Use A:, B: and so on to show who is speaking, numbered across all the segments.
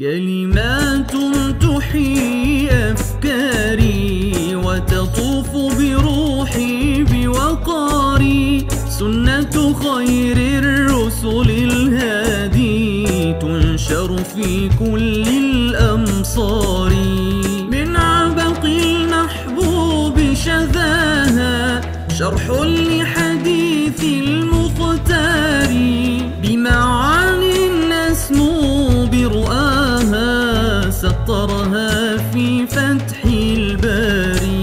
A: كلمات تحيي أفكاري وتطوف بروحي بوقاري سنة خير الرسل الهادي تنشر في كل الأمصار من عبق المحبوب شذاها شرح سطرها في فتح الباري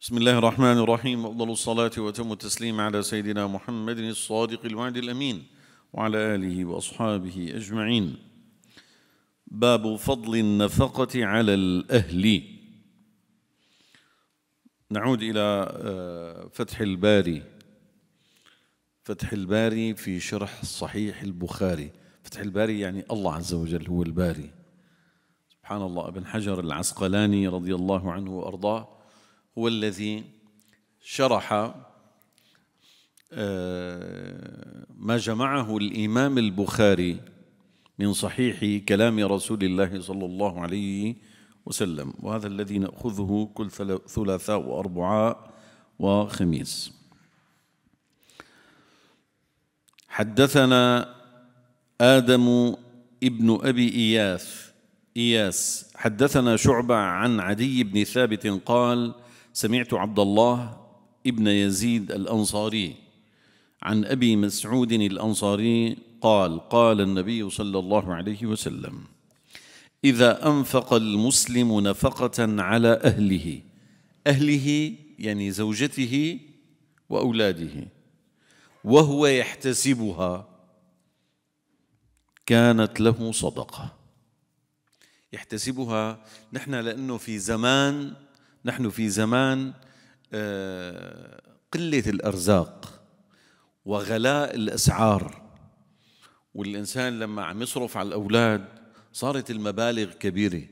B: بسم الله الرحمن الرحيم أفضل الصلاة وتم التسليم على سيدنا محمد الصادق الوعد الأمين وعلى آله وأصحابه أجمعين باب فضل النفقة على الأهل نعود إلى آه، فتح الباري فتح الباري في شرح صحيح البخاري فتح الباري يعني الله عز وجل هو الباري سبحان الله ابن حجر العسقلاني رضي الله عنه وأرضاه هو الذي شرح آه، ما جمعه الإمام البخاري من صحيح كلام رسول الله صلى الله عليه وسلم وسلم وهذا الذي نأخذه كل ثلاثاء وأربعاء وخميس حدثنا آدم ابن أبي إياس إياس حدثنا شعبة عن عدي بن ثابت قال سمعت عبد الله ابن يزيد الأنصاري عن أبي مسعود الأنصاري قال قال النبي صلى الله عليه وسلم إذا أنفق المسلم نفقة على أهله أهله يعني زوجته وأولاده وهو يحتسبها كانت له صدقة يحتسبها نحن لأنه في زمان نحن في زمان آه، قلة الأرزاق وغلاء الأسعار والإنسان لما عم يصرف على الأولاد صارت المبالغ كبيرة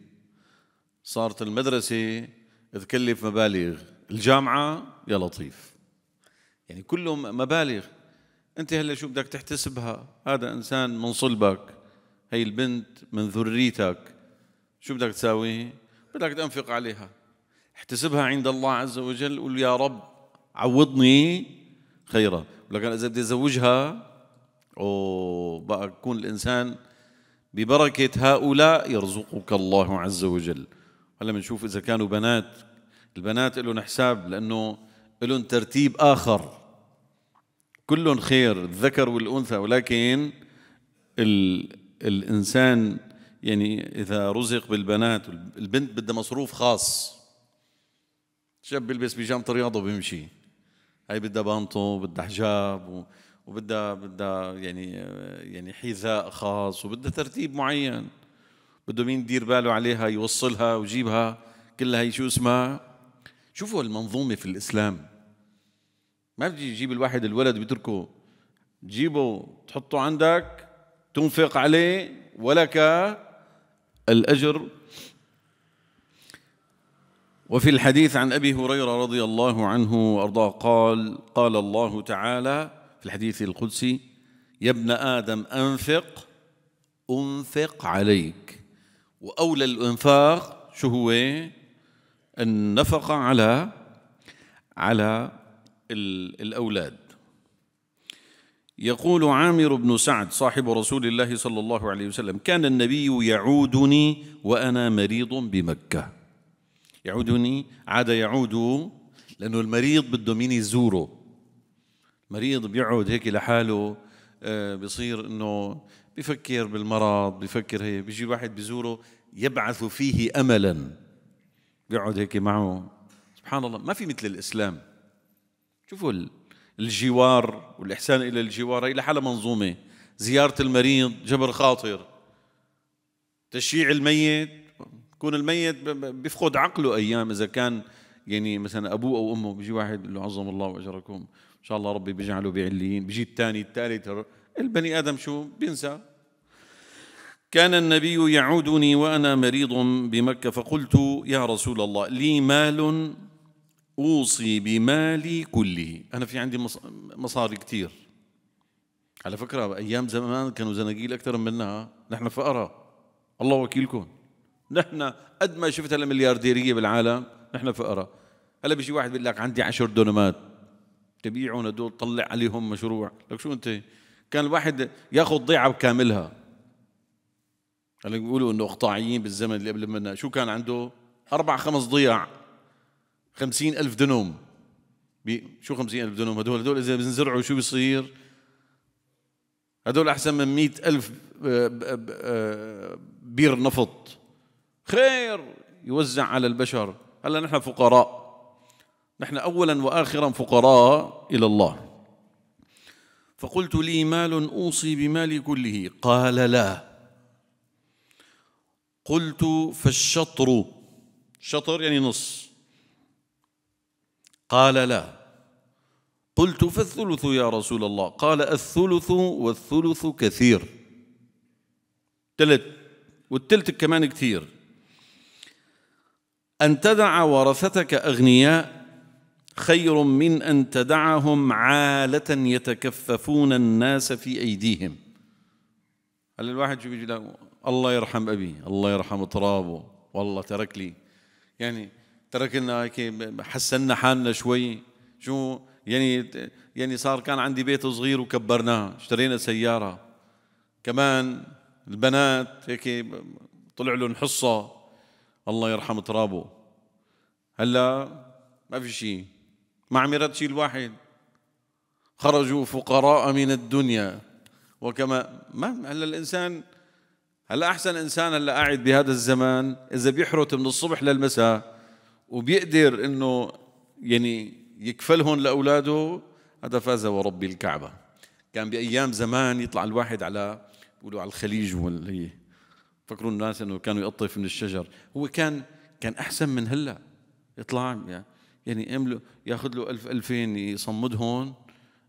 B: صارت المدرسة تكلف مبالغ الجامعة يا لطيف يعني كلهم مبالغ أنت هلا شو بدك تحتسبها هذا إنسان من صلبك هي البنت من ذريتك شو بدك تساوي بدك تنفق عليها احتسبها عند الله عز وجل قول يا رب عوضني خيرا ولكن إذا بدي أزوجها او بقى يكون الإنسان ببركة هؤلاء يرزقك الله عز وجل هلا بنشوف إذا كانوا بنات البنات لهم حساب لأنه لهم ترتيب آخر كلهم خير الذكر والأنثى ولكن ال... الإنسان يعني إذا رزق بالبنات البنت بدها مصروف خاص شاب بيلبس بيجامة رياضة وبيمشي هاي بدها بانطو بدها حجاب و... وبدها بدها يعني يعني حذاء خاص وبدها ترتيب معين بده مين يدير باله عليها يوصلها ويجيبها كلها هي شو اسمها شوفوا المنظومه في الاسلام ما بيجي يجيب الواحد الولد بيتركه تجيبه تحطه عندك تنفق عليه ولك الاجر وفي الحديث عن ابي هريره رضي الله عنه وارضاه قال قال الله تعالى في الحديث القدسي يا ابن آدم أنفق أنفق عليك وأولى الإنفاق شو هو النفقة على على الأولاد يقول عامر بن سعد صاحب رسول الله صلى الله عليه وسلم كان النبي يعودني وأنا مريض بمكة يعودني عاد يعود لأنه المريض بده مين يزوره مريض بيقعد هيك لحاله آه، بصير انه بفكر بالمرض بفكر هي بيجي واحد بزوره يبعث فيه املا بيقعد هيك معه سبحان الله ما في مثل الاسلام شوفوا الجوار والاحسان الى الجوار هي لحالها منظومه زياره المريض جبر خاطر تشييع الميت يكون الميت بيفقد عقله ايام اذا كان يعني مثلا ابوه او امه بيجي واحد بيقول له عظم الله اجركم ان شاء الله ربي بيجعله بعليين بيجي الثاني الثالث البني ادم شو بينسى كان النبي يعودني وانا مريض بمكه فقلت يا رسول الله لي مال اوصي بمالي كله انا في عندي مصاري كثير على فكره ايام زمان كانوا زناقيل اكثر منها نحن فقراء الله وكيلكم نحن قد ما شفت المليارديريه بالعالم نحن فقراء هلا بيجي واحد بيقول لك عندي 10 دونمات تبيعون هدول طلع عليهم مشروع لك شو انت كان الواحد ياخذ ضيعه بكاملها هلا بيقولوا انه اقطاعيين بالزمن اللي قبل منا شو كان عنده اربع خمس ضياع خمسين ألف دنوم شو خمسين ألف دنوم هدول هدول إذا بنزرعوا شو بيصير هدول أحسن من مئة ألف آه، آه، آه، بير نفط خير يوزع على البشر هلا نحن فقراء نحن اولا واخرا فقراء الى الله فقلت لي مال اوصي بمالي كله قال لا قلت فالشطر شطر يعني نص قال لا قلت فالثلث يا رسول الله قال الثلث والثلث كثير ثلث والثلث كمان كثير أن تدع ورثتك أغنياء خير من ان تدعهم عاله يتكففون الناس في ايديهم هل الواحد يجي بيجي الله يرحم ابي الله يرحم ترابه والله ترك لي يعني ترك لنا هيك حسنا حالنا شوي شو يعني يعني صار كان عندي بيت صغير وكبرناه اشترينا سياره كمان البنات هيك طلع لهم حصه الله يرحم ترابه هلا ما في شيء ما يرد شيء الواحد خرجوا فقراء من الدنيا وكما ما هلا الانسان هلا احسن انسان هلا قاعد بهذا الزمان اذا بيحرت من الصبح للمساء وبيقدر انه يعني يكفلهم لاولاده هذا فاز ورب الكعبه كان بايام زمان يطلع الواحد على بيقولوا على الخليج واللي فكروا الناس انه كانوا يقطف من الشجر هو كان كان احسن من هلا يطلع يعني يعني يعمل ياخذ له 1000 2000 يصمدهم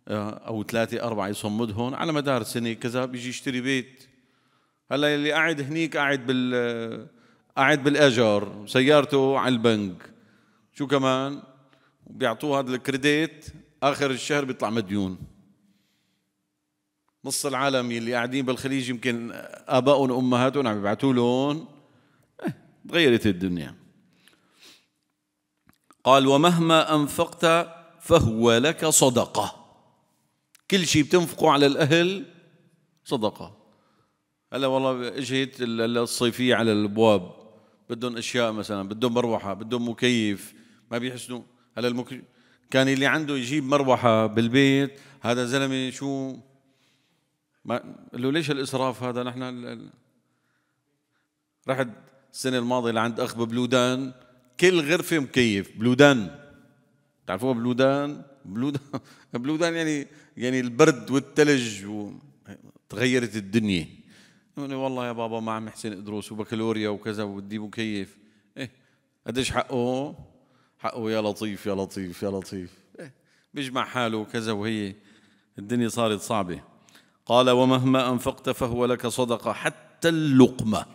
B: او ثلاثه اربعه يصمدهم على مدار سنه كذا بيجي يشتري بيت هلا اللي قاعد هنيك قاعد بال قاعد بالاجر سيارته على البنك شو كمان بيعطوه هذا الكريديت اخر الشهر بيطلع مديون نص العالم اللي قاعدين بالخليج يمكن ابائهم وامهاتهم عم يبعثوا لهم إيه، تغيرت الدنيا قال ومهما أنفقت فهو لك صدقة كل شيء بتنفقه على الأهل صدقة هلا والله اجت الصيفية على الابواب بدهم اشياء مثلا بدهم مروحة بدهم مكيف ما بيحسنوا هلا المك... كان اللي عنده يجيب مروحة بالبيت هذا زلمة شو ما له ليش الاسراف هذا نحن ال... رحت السنة الماضية لعند اخ ببلودان كل غرفه مكيف بلودان بتعرفوها بلودان بلودان بلودان يعني يعني البرد والثلج و... تغيرت الدنيا يعني والله يا بابا ما عم يحسن ادرس وبكالوريا وكذا وبدي مكيف ايه قديش حقه حقه يا لطيف يا لطيف يا لطيف ايه بيجمع حاله وكذا وهي الدنيا صارت صعبه قال ومهما انفقت فهو لك صدقه حتى اللقمه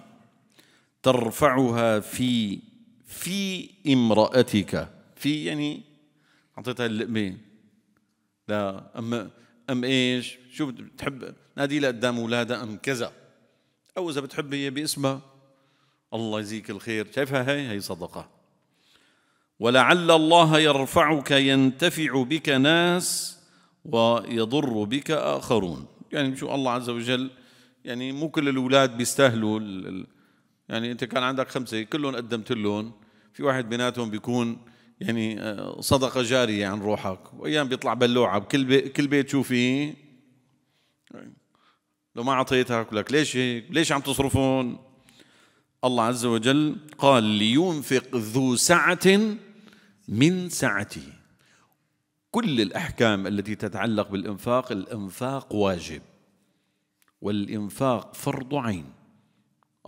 B: ترفعها في في امرأتك في يعني أعطيتها اللقمة لا أم أم إيش شو بتحب نادي لقدام أولادها أم كذا أو إذا بتحب هي باسمها الله يجزيك الخير شايفها هي هي صدقة ولعل الله يرفعك ينتفع بك ناس ويضر بك آخرون يعني شو الله عز وجل يعني مو كل الأولاد بيستاهلوا يعني انت كان عندك خمسه كلهم قدمت لهم في واحد بيناتهم بيكون يعني آه، صدقه جاريه عن روحك وايام بيطلع بلوعه بكل بي كل بيت فيه لو ما اعطيتها لك ليش هيك ليش عم تصرفون الله عز وجل قال لينفق ذو سعه من سعته كل الاحكام التي تتعلق بالانفاق الانفاق واجب والانفاق فرض عين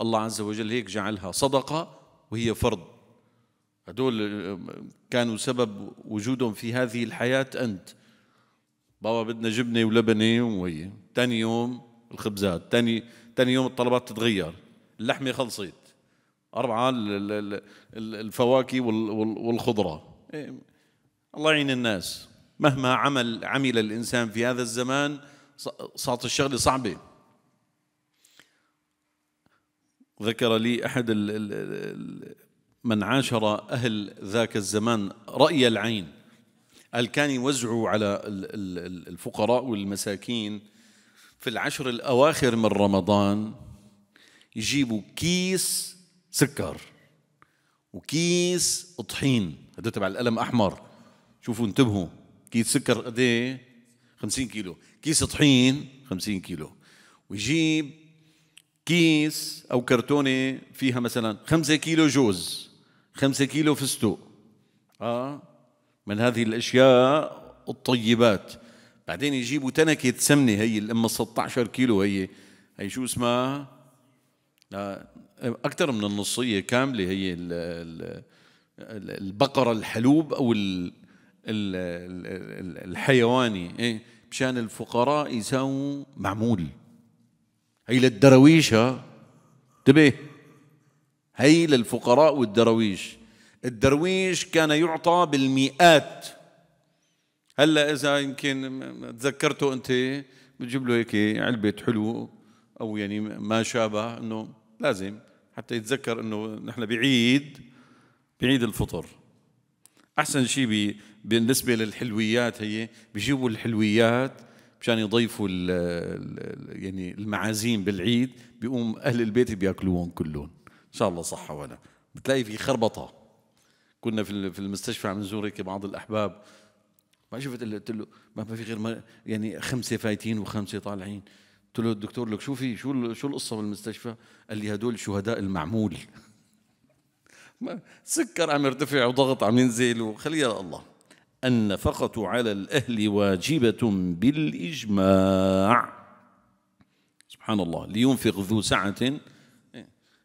B: الله عز وجل هيك جعلها صدقة وهي فرض هدول آه، كانوا سبب وجودهم في هذه الحياة أنت بابا بدنا جبنة ولبنة وهي تاني يوم الخبزات تاني, تاني يوم الطلبات تتغير اللحمة خلصت أربعة الفواكه والخضرة إيه، الله يعين الناس مهما عمل عمل الإنسان في هذا الزمان صارت الشغلة صعبة ذكر لي أحد من عاشر أهل ذاك الزمان رأي العين قال كان يوزعوا على الفقراء والمساكين في العشر الأواخر من رمضان يجيبوا كيس سكر وكيس طحين هذا تبع القلم أحمر شوفوا انتبهوا كيس سكر قد 50 إيه؟ كيلو كيس طحين 50 كيلو ويجيب كيس أو كرتونة فيها مثلا خمسة كيلو جوز خمسة كيلو فستق آه من هذه الأشياء الطيبات بعدين يجيبوا تنكة سمنة هي الأم 16 كيلو هي هي شو اسمها أكثر من النصية كاملة هي البقرة الحلوب أو الحيواني إيه؟ مشان الفقراء يساووا معمول هي للدراويش ها انتبه هي للفقراء والدراويش الدرويش كان يعطى بالمئات هلا اذا يمكن تذكرته انت بتجيب له هيك علبه حلو او يعني ما شابه انه لازم حتى يتذكر انه نحن بعيد بعيد الفطر احسن شيء بالنسبه للحلويات هي بيجيبوا الحلويات مشان يضيفوا ال الـ يعني المعازيم بالعيد بيقوم اهل البيت بياكلوهم كلهم ان شاء الله صحه ولا بتلاقي في خربطه كنا في في المستشفى عم نزور هيك بعض الاحباب ما شفت الا قلت له ما في غير يعني خمسه فايتين وخمسه طالعين قلت له الدكتور لك شو في شو شو القصه بالمستشفى؟ قال لي هدول شهداء المعمول ما سكر عم يرتفع وضغط عم ينزل وخليها الله النفقة على الأهل واجبة بالإجماع سبحان الله لينفق ذو سعة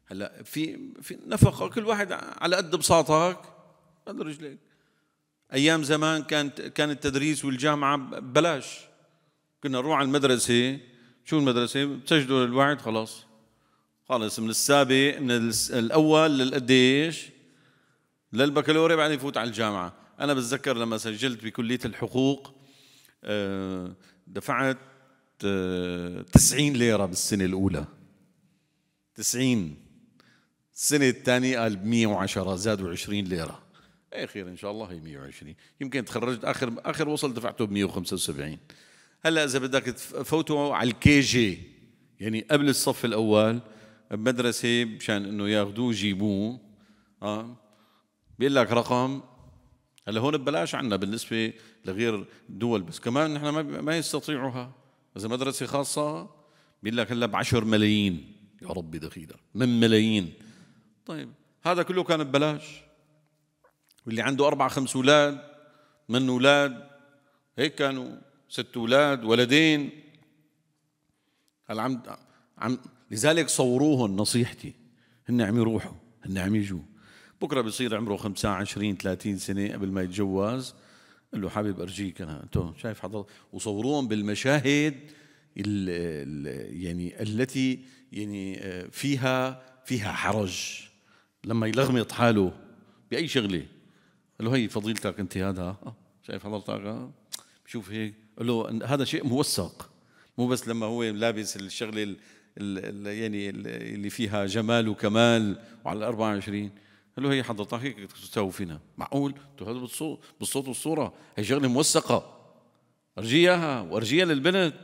B: هلا في في نفقة كل واحد على قد بساطك قد رجليك أيام زمان كانت كان التدريس والجامعة ببلاش كنا نروح على المدرسة شو المدرسة بتسجلوا للوعد خلاص خلص من السابق من الأول للقديش للبكالوريا بعدين يفوت على الجامعه انا بتذكر لما سجلت بكليه الحقوق آه، دفعت 90 آه، ليره بالسنه الاولى 90 السنه الثانيه قال 110 زادوا 20 ليره إيه خير ان شاء الله هي 120 يمكن تخرجت اخر اخر وصل دفعته ب 175 هلا اذا بدك تفوتوا على الكي جي يعني قبل الصف الاول بمدرسه مشان انه ياخذوه يجيبوه اه بيقول لك رقم هلا هون ببلاش عندنا بالنسبه لغير دول بس كمان نحن ما, ما يستطيعوها اذا مدرسه خاصه بيقول لك هلا ب 10 ملايين يا ربي دخيلك من ملايين طيب هذا كله كان ببلاش واللي عنده أربع خمس أولاد من أولاد هيك كانوا ست أولاد ولدين هل عم عم لذلك صوروهم نصيحتي هن عم يروحوا هن عم يجوا بكره بصير عمره 25 30 سنه قبل ما يتجوز قال له حابب ارجيك انا انتم شايف حضرتك وصوروهم بالمشاهد ال ال يعني التي يعني آه، فيها فيها حرج لما يلغمط حاله باي شغله قال له هي فضيلتك انت هذا شايف حضرتك بشوف هيك قال له هذا شيء موثق مو بس لما هو لابس الشغله ال ال يعني اللي فيها جمال وكمال وعلى 24 قال له هي حضرتك هيك فينا معقول هذا بالصوت بالصوت والصوره هي شغله موثقه ارجيها وارجيها للبنت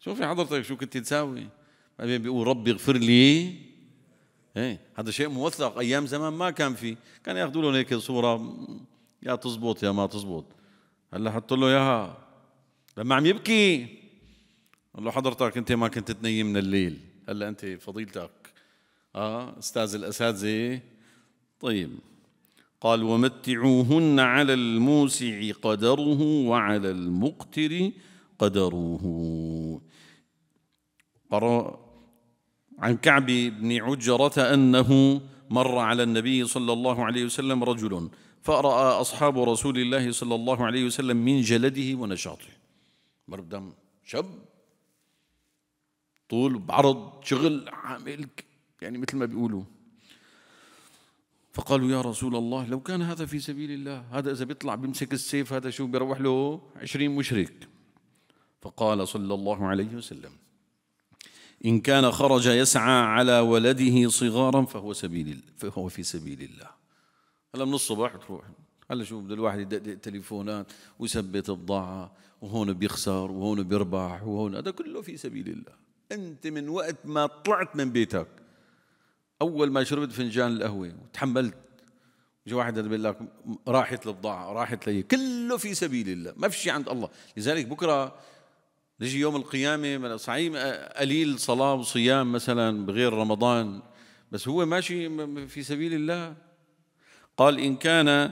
B: شوفي حضرتك شو كنت تساوي بعدين بيقول ربي اغفر لي ايه هذا شيء موثق ايام زمان ما كان في كان ياخذوا له هيك صوره يا تزبط يا ما تزبط هلا حط له اياها لما عم يبكي قال له حضرتك انت ما كنت تنيمنا الليل هلا انت فضيلتك اه استاذ الاساتذه طيب قال ومتعوهن على الموسع قدره وعلى المقتر قدره عن كعب بن عجرة أنه مر على النبي صلى الله عليه وسلم رجل فرأى أصحاب رسول الله صلى الله عليه وسلم من جلده ونشاطه مردم شاب طول بعرض شغل عامل يعني مثل ما بيقولوا فقالوا يا رسول الله لو كان هذا في سبيل الله هذا إذا بيطلع بيمسك السيف هذا شو بيروح له عشرين مشرك فقال صلى الله عليه وسلم إن كان خرج يسعى على ولده صغارا فهو سبيل فهو في سبيل الله هلا من الصبح تروح هلا شو بده الواحد يدقق تليفونات ويثبت بضاعة وهون بيخسر وهون بيربح وهون هذا كله في سبيل الله أنت من وقت ما طلعت من بيتك اول ما شربت فنجان القهوه وتحملت جاء واحد بيقول لك راحت البضاعه راحت لي كله في سبيل الله ما في شيء عند الله لذلك بكره نجي يوم القيامه صحيح قليل صلاه وصيام مثلا بغير رمضان بس هو ماشي في سبيل الله قال ان كان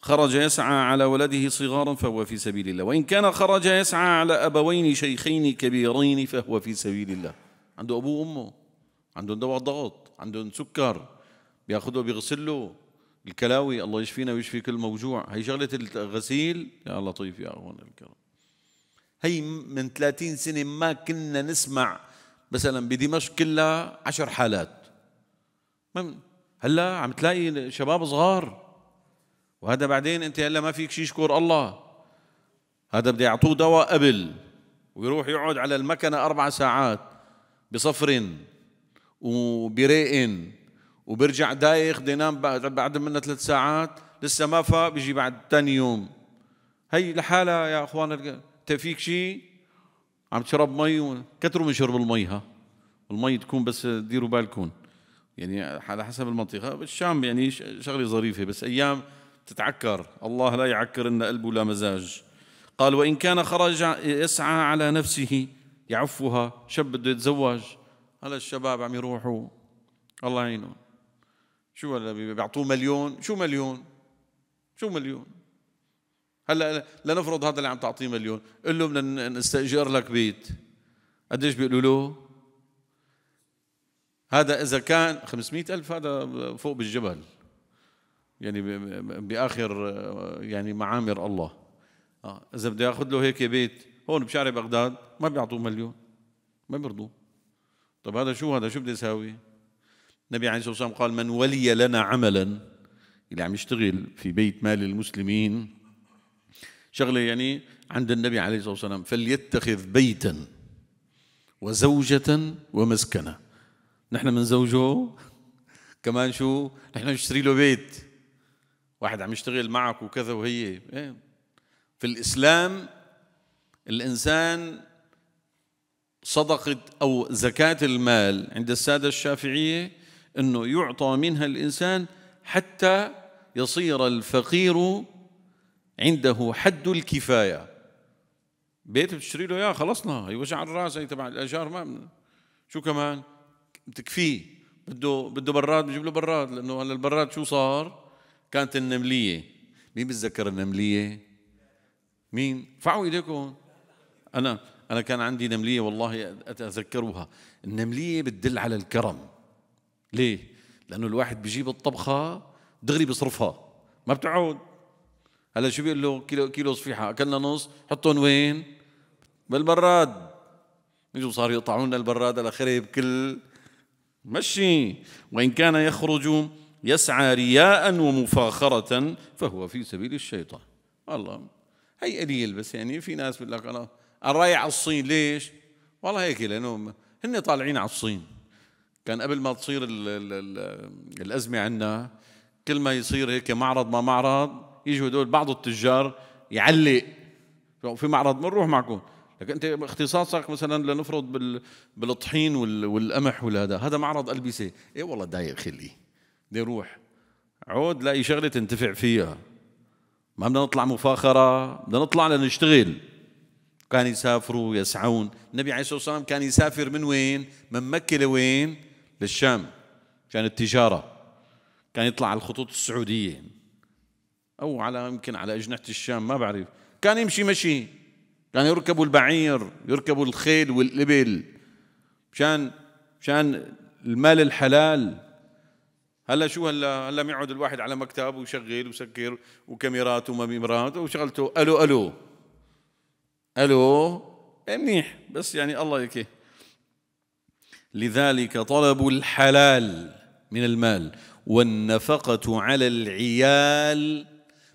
B: خرج يسعى على ولده صغارا فهو في سبيل الله وإن كان خرج يسعى على أبوين شيخين كبيرين فهو في سبيل الله عنده أبوه وأمه عنده دواء ضغط عندهم سكر بياخذوا بيغسلوا له الكلاوي الله يشفينا ويشفي كل موجوع هي شغله الغسيل يا لطيف يا اخوان الكرام هي من 30 سنه ما كنا نسمع مثلا بدمشق كلها عشر حالات هلا عم تلاقي شباب صغار وهذا بعدين انت هلا ما فيك شيء يشكر الله هذا بده يعطوه دواء قبل ويروح يقعد على المكنه اربع ساعات بصفر وبرئن وبرجع دايخ بده ينام بعد منها ثلاث ساعات لسه ما فاق بيجي بعد ثاني يوم هي لحالها يا اخوان انت فيك شيء عم تشرب مي كثروا من شرب المي ها المي تكون بس ديروا بالكم يعني على حسب المنطقه بالشام يعني شغله ظريفه بس ايام تتعكر الله لا يعكر ان قلبه لا مزاج قال وان كان خرج يسعى على نفسه يعفها شاب بده يتزوج هلا الشباب عم يروحوا الله يعينهم شو هلا بيعطوه مليون شو مليون شو مليون هلا لنفرض هذا اللي عم تعطيه مليون قل له بدنا نستاجر لك بيت قديش بيقولوا له هذا اذا كان 500 الف هذا فوق بالجبل يعني باخر يعني معامر الله آه، اذا بده ياخذ له هيك بيت هون بشارع بغداد ما بيعطوه مليون ما بيرضوه طب هذا شو هذا شو بده يساوي النبي عليه الصلاه والسلام قال من ولي لنا عملا اللي عم يشتغل في بيت مال المسلمين شغله يعني عند النبي عليه الصلاه والسلام فليتخذ بيتا وزوجة ومسكنا نحن من زوجه كمان شو نحن نشتري له بيت واحد عم يشتغل معك وكذا وهي إيه. في الإسلام الإنسان صدقة أو زكاة المال عند السادة الشافعية أنه يعطى منها الإنسان حتى يصير الفقير عنده حد الكفاية بيت بتشتري له إياه خلصنا هي وجع الراس هي تبع الأجار ما من. شو كمان بتكفيه بده بده براد بجيب له براد لأنه هلا البراد شو صار كانت النملية مين بتذكر النملية مين فعوا إيديكم أنا أنا كان عندي نملية والله أتذكرها النملية بتدل على الكرم ليه؟ لأنه الواحد بيجيب الطبخة دغري بيصرفها ما بتعود هلا شو بيقول له كيلو كيلو صفيحة أكلنا نص حطهم وين؟ بالبراد يجوا صاروا يقطعون البراد على خريب كل مشي وإن كان يخرج يسعى رياء ومفاخرة فهو في سبيل الشيطان الله هي قليل بس يعني في ناس بيقول لك أنا الراي على الصين ليش؟ والله هيك لانه هن طالعين على الصين كان قبل ما تصير الـ الـ الـ الازمه عندنا كل ما يصير هيك معرض ما معرض يجوا هدول بعض التجار يعلق في معرض بنروح معكم لك انت اختصاصك مثلا لنفرض بال بالطحين وال والقمح والهذا هذا معرض البسه اي والله دايق خلي بدي روح عود لاقي شغله تنتفع فيها ما بدنا نطلع مفاخره بدنا نطلع لنشتغل كانوا يسافروا ويسعون النبي عليه الصلاة والسلام كان يسافر من وين من مكة لوين للشام كان التجارة كان يطلع على الخطوط السعودية أو على يمكن على أجنحة الشام ما بعرف كان يمشي مشي كان يركبوا البعير يركبوا الخيل والإبل مشان مشان المال الحلال هلا شو هلا هلا بيقعد الواحد على مكتب ويشغل وسكر وكاميرات وما بيمرات وشغلته الو الو الو إيه، منيح بس يعني الله يكي لذلك طلب الحلال من المال والنفقة على العيال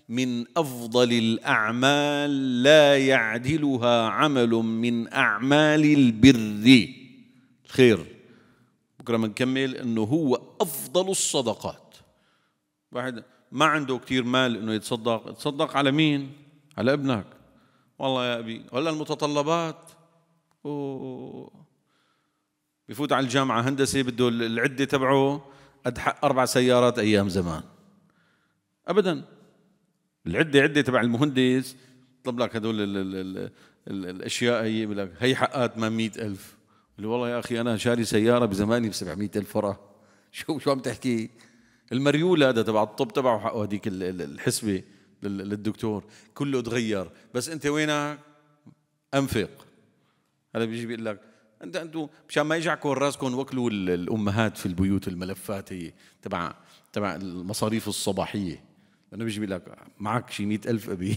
B: من أفضل الأعمال لا يعدلها عمل من أعمال البر الخير بكرة نكمل أنه هو أفضل الصدقات واحد ما عنده كثير مال أنه يتصدق تصدق على مين؟ على ابنك والله يا أبي ولا المتطلبات و بفوت على الجامعة هندسة بده العدة تبعه قد حق أربع سيارات أيام زمان أبدا العدة عدة تبع المهندس طلب لك هدول الـ الـ الـ الـ الأشياء هي بقول لك هي حقها مئة ألف والله يا أخي أنا شاري سيارة بزماني ب ألف فرع شو شو عم تحكي المريول هذا تبع الطب تبعه حقه هذيك الحسبة للدكتور كله تغير بس انت وينك انفق هذا بيجي بيقول لك انت انتم مشان ما يجعكم راسكم وكلوا الامهات في البيوت الملفات هي تبع تبع المصاريف الصباحيه لانه بيجي بيقول لك معك شي 100000 ابي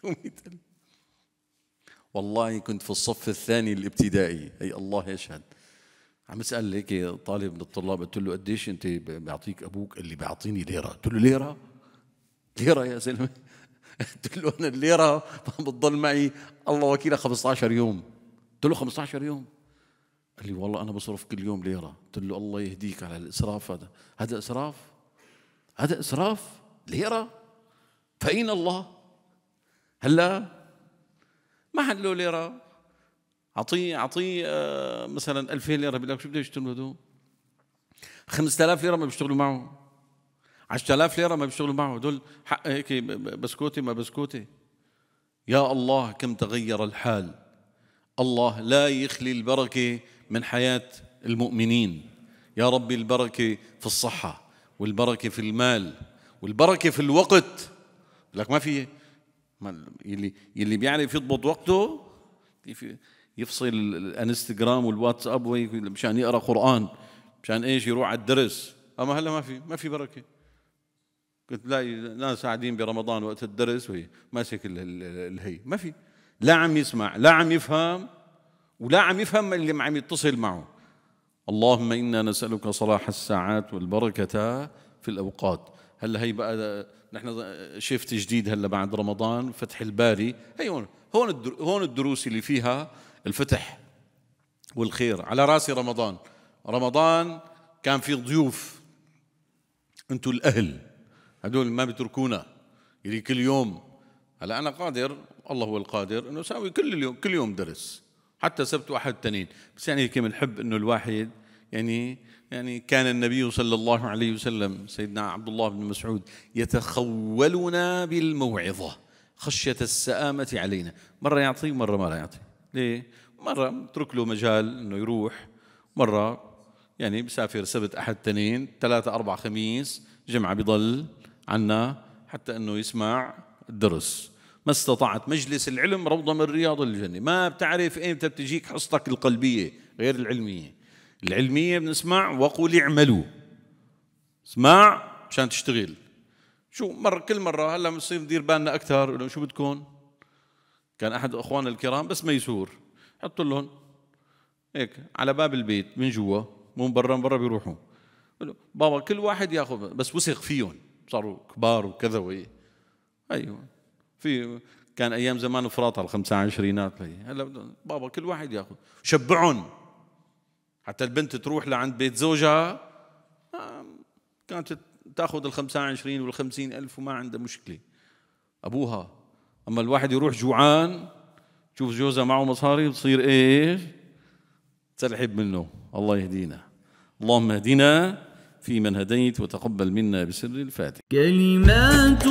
B: شو 100000 والله كنت في الصف الثاني الابتدائي اي الله يشهد عم اسال هيك طالب من الطلاب قلت له قديش انت بيعطيك ابوك قال لي بيعطيني ليره قلت له ليره ليره يا زلمه قلت له انا الليره بتضل معي الله وكيله 15 يوم قلت له 15 يوم قال لي والله انا بصرف كل يوم ليره قلت له الله يهديك على الاسراف هذا هذا اسراف هذا اسراف ليره فاين الله هلا ما حد له ليره اعطيه اعطيه آه، مثلا 2000 ليره بيقول لك شو بده يشتري هدوم 5000 ليره ما بيشتغلوا معه 10000 ليره ما بيشتغلوا معه دول حق هيك بسكوتي ما بسكوتي يا الله كم تغير الحال الله لا يخلي البركه من حياه المؤمنين يا ربي البركه في الصحه والبركه في المال والبركه في الوقت لك ما في يلي يلي بيعرف يضبط وقته يفصل الانستغرام والواتساب مشان يقرا قران مشان ايش يروح على الدرس اما هلا ما في ما في بركه كنت تلاقي ناس قاعدين برمضان وقت الدرس وهي ماسك الهي ما في لا عم يسمع لا عم يفهم ولا عم يفهم اللي عم يتصل معه اللهم انا نسالك صلاح الساعات والبركه في الاوقات هلا هي بقى نحن شفت جديد هلا بعد رمضان فتح الباري هي هون هون هون الدروس اللي فيها الفتح والخير على راسي رمضان رمضان كان في ضيوف انتم الاهل هدول ما بيتركونا يلي كل يوم هلا انا قادر الله هو القادر انه اساوي كل اليوم كل يوم درس حتى سبت واحد تنين بس يعني كم بنحب انه الواحد يعني يعني كان النبي صلى الله عليه وسلم سيدنا عبد الله بن مسعود يتخولنا بالموعظه خشيه السآمه علينا مره يعطي مره ما لا يعطي ليه مره بترك له مجال انه يروح مره يعني بسافر سبت احد تنين ثلاثة أربعة خميس جمعة بضل عنا حتى أنه يسمع الدرس ما استطعت مجلس العلم روضة من رياض الجنة ما بتعرف إمتى بتجيك حصتك القلبية غير العلمية العلمية بنسمع وقول اعملوا اسمع مشان تشتغل شو مرة كل مرة هلا بنصير ندير بالنا أكثر شو بدكم كان أحد أخواننا الكرام بس ميسور حطوا لهم هيك على باب البيت من جوا مو من برا من برا بيروحوا بابا كل واحد ياخذ بس وثق فيهم صاروا كبار وكذا وهي ايوه في كان ايام زمان فراطه الخمسة عشرينات هلا بابا كل واحد ياخذ شبعهم حتى البنت تروح لعند بيت زوجها آه، كانت تاخذ ال 25 وال 50 ألف وما عندها مشكلة أبوها أما الواحد يروح جوعان تشوف جوزها معه مصاري بتصير إيش تسلحب منه الله يهدينا اللهم اهدنا فيمن هديت وتقبل منا بسر الفاتح
A: كلمات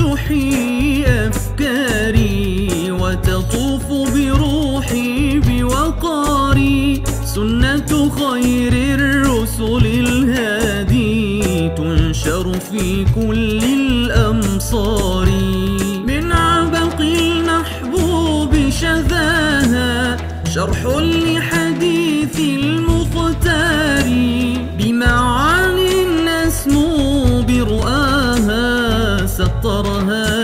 A: تحيي أفكاري وتطوف بروحي بوقاري سنة خير الرسل الهادي تنشر في كل الأمصار من عبق المحبوب شذاها شرح لحديث المختار بمعاني نظرها